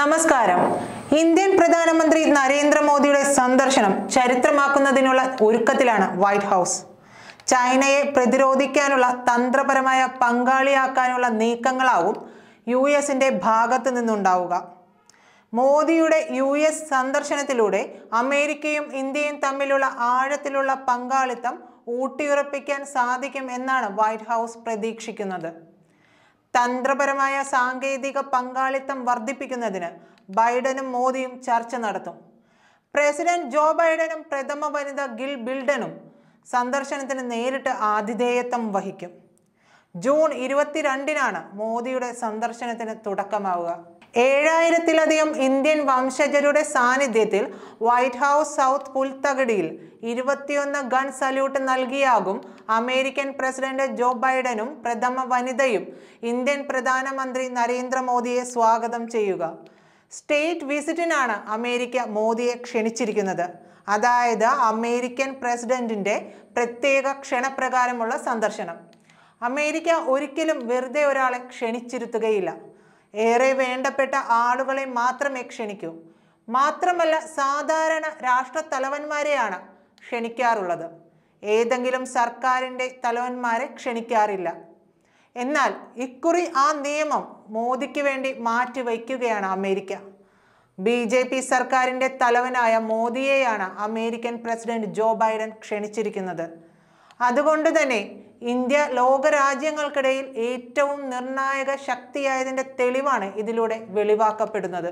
നമസ്കാരം ഇന്ത്യൻ പ്രധാനമന്ത്രി നരേന്ദ്രമോദിയുടെ സന്ദർശനം ചരിത്രമാക്കുന്നതിനുള്ള ഒരുക്കത്തിലാണ് വൈറ്റ് ഹൗസ് ചൈനയെ പ്രതിരോധിക്കാനുള്ള തന്ത്രപരമായ പങ്കാളിയാക്കാനുള്ള നീക്കങ്ങളാവും യു എസിൻ്റെ ഭാഗത്ത് നിന്നുണ്ടാവുക മോദിയുടെ യു എസ് സന്ദർശനത്തിലൂടെ അമേരിക്കയും ഇന്ത്യയും തമ്മിലുള്ള ആഴത്തിലുള്ള പങ്കാളിത്തം ഊട്ടിയുറപ്പിക്കാൻ സാധിക്കും എന്നാണ് വൈറ്റ് ഹൗസ് പ്രതീക്ഷിക്കുന്നത് തന്ത്രപരമായ സാങ്കേതിക പങ്കാളിത്തം വർദ്ധിപ്പിക്കുന്നതിന് ബൈഡനും മോദിയും ചർച്ച നടത്തും പ്രസിഡന്റ് ജോ ബൈഡനും പ്രഥമ വനിത ഗിൽ ബിൽഡനും സന്ദർശനത്തിന് നേരിട്ട് ആതിഥേയത്വം വഹിക്കും ജൂൺ ഇരുപത്തിരണ്ടിനാണ് മോദിയുടെ സന്ദർശനത്തിന് തുടക്കമാവുക ഏഴായിരത്തിലധികം ഇന്ത്യൻ വംശജരുടെ സാന്നിധ്യത്തിൽ വൈറ്റ് ഹൗസ് സൗത്ത് പുൽത്തകടിയിൽ ഇരുപത്തിയൊന്ന് ഗൺ സല്യൂട്ട് നൽകിയാകും അമേരിക്കൻ പ്രസിഡന്റ് ജോ ബൈഡനും പ്രഥമ വനിതയും ഇന്ത്യൻ പ്രധാനമന്ത്രി നരേന്ദ്രമോദിയെ സ്വാഗതം ചെയ്യുക സ്റ്റേറ്റ് വിസിറ്റിനാണ് അമേരിക്ക മോദിയെ ക്ഷണിച്ചിരിക്കുന്നത് അതായത് അമേരിക്കൻ പ്രസിഡന്റിന്റെ പ്രത്യേക ക്ഷണപ്രകാരമുള്ള സന്ദർശനം അമേരിക്ക ഒരിക്കലും വെറുതെ ഒരാളെ ക്ഷണിച്ചിരുത്തുകയില്ല ഏറെ വേണ്ടപ്പെട്ട ആളുകളെ മാത്രമേ ക്ഷണിക്കൂ മാത്രമല്ല സാധാരണ രാഷ്ട്ര തലവന്മാരെയാണ് ക്ഷണിക്കാറുള്ളത് ഏതെങ്കിലും സർക്കാരിൻ്റെ തലവന്മാരെ ക്ഷണിക്കാറില്ല എന്നാൽ ഇക്കുറി ആ നിയമം മോദിക്ക് വേണ്ടി മാറ്റിവയ്ക്കുകയാണ് അമേരിക്ക ബി ജെ പി സർക്കാരിൻ്റെ തലവനായ മോദിയെയാണ് അമേരിക്കൻ പ്രസിഡന്റ് ജോ ബൈഡൻ ക്ഷണിച്ചിരിക്കുന്നത് അതുകൊണ്ട് തന്നെ ഇന്ത്യ ലോകരാജ്യങ്ങൾക്കിടയിൽ ഏറ്റവും നിർണായക ശക്തിയായതിൻ്റെ തെളിവാണ് ഇതിലൂടെ വെളിവാക്കപ്പെടുന്നത്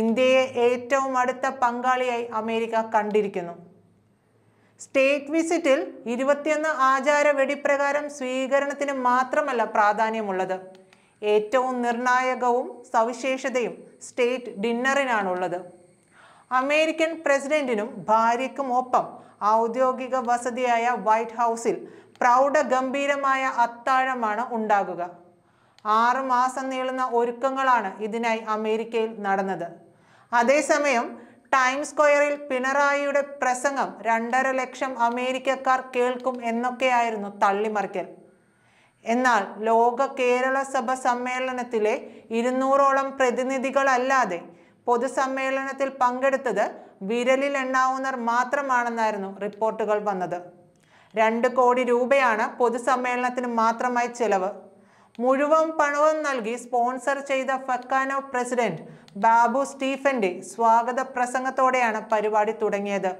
ഇന്ത്യയെ ഏറ്റവും അടുത്ത പങ്കാളിയായി അമേരിക്ക കണ്ടിരിക്കുന്നു സ്റ്റേറ്റ് വിസിറ്റിൽ ഇരുപത്തിയൊന്ന് ആചാര വെടിപ്രകാരം സ്വീകരണത്തിന് മാത്രമല്ല പ്രാധാന്യമുള്ളത് ഏറ്റവും നിർണായകവും സവിശേഷതയും സ്റ്റേറ്റ് ഡിന്നറിനാണുള്ളത് അമേരിക്കൻ പ്രസിഡന്റിനും ഭാര്യയ്ക്കും ഒപ്പം ഔദ്യോഗിക വസതിയായ വൈറ്റ് ഹൗസിൽ പ്രൗഢഗംഭീരമായ ഗംഭീരമായ അത്താഴമാണ് ഉണ്ടാകുക ആറ് മാസം നീളുന്ന ഒരുക്കങ്ങളാണ് ഇതിനായി അമേരിക്കയിൽ നടന്നത് അതേസമയം ടൈം സ്ക്വയറിൽ പിണറായിയുടെ പ്രസംഗം രണ്ടര ലക്ഷം അമേരിക്കക്കാർ കേൾക്കും എന്നൊക്കെയായിരുന്നു തള്ളിമറിക്കൽ എന്നാൽ ലോക കേരള സഭ സമ്മേളനത്തിലെ ഇരുന്നൂറോളം പ്രതിനിധികളല്ലാതെ പൊതുസമ്മേളനത്തിൽ പങ്കെടുത്തത് വിരലിലെണ്ണാവുന്നവർ മാത്രമാണെന്നായിരുന്നു റിപ്പോർട്ടുകൾ വന്നത് രണ്ട് കോടി രൂപയാണ് പൊതുസമ്മേളനത്തിന് മാത്രമായി ചെലവ് മുഴുവൻ പണവും നൽകി സ്പോൺസർ ചെയ്ത ഫക്കാനോ പ്രസിഡന്റ് ബാബു സ്റ്റീഫന്റെ സ്വാഗത പ്രസംഗത്തോടെയാണ് പരിപാടി തുടങ്ങിയത്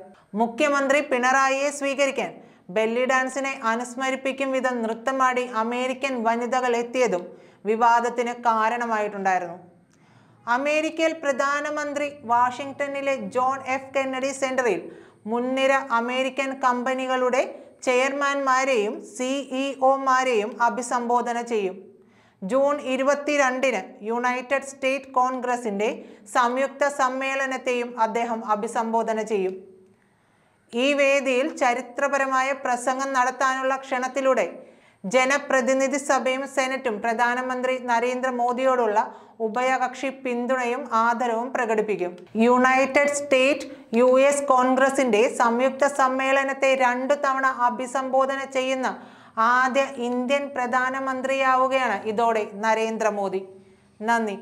മുഖ്യമന്ത്രി പിണറായിയെ സ്വീകരിക്കാൻ ബെല്ലി ഡാൻസിനെ അനുസ്മരിപ്പിക്കും വിധം നൃത്തമാടി അമേരിക്കൻ വനിതകൾ എത്തിയതും വിവാദത്തിന് കാരണമായിട്ടുണ്ടായിരുന്നു അമേരിക്കയിൽ പ്രധാനമന്ത്രി വാഷിംഗ്ടണിലെ ജോൺ എഫ് കെന്നഡി സെന്ററിൽ മുൻനിര അമേരിക്കൻ കമ്പനികളുടെ ചെയർമാൻമാരെയും സിഇഒമാരെയും അഭിസംബോധന ചെയ്യും ജൂൺ ഇരുപത്തിരണ്ടിന് യുണൈറ്റഡ് സ്റ്റേറ്റ് കോൺഗ്രസിൻ്റെ സംയുക്ത സമ്മേളനത്തെയും അദ്ദേഹം അഭിസംബോധന ചെയ്യും ഈ വേദിയിൽ ചരിത്രപരമായ പ്രസംഗം നടത്താനുള്ള ക്ഷണത്തിലൂടെ ജനപ്രതിനിധി സഭയും സെനറ്റും പ്രധാനമന്ത്രി നരേന്ദ്രമോദിയോടുള്ള ഉഭയകക്ഷി പിന്തുണയും ആദരവും പ്രകടിപ്പിക്കും യുണൈറ്റഡ് സ്റ്റേറ്റ് യു എസ് കോൺഗ്രസിന്റെ സംയുക്ത സമ്മേളനത്തെ രണ്ടു തവണ അഭിസംബോധന ചെയ്യുന്ന ആദ്യ ഇന്ത്യൻ പ്രധാനമന്ത്രിയാവുകയാണ് ഇതോടെ നരേന്ദ്രമോദി നന്ദി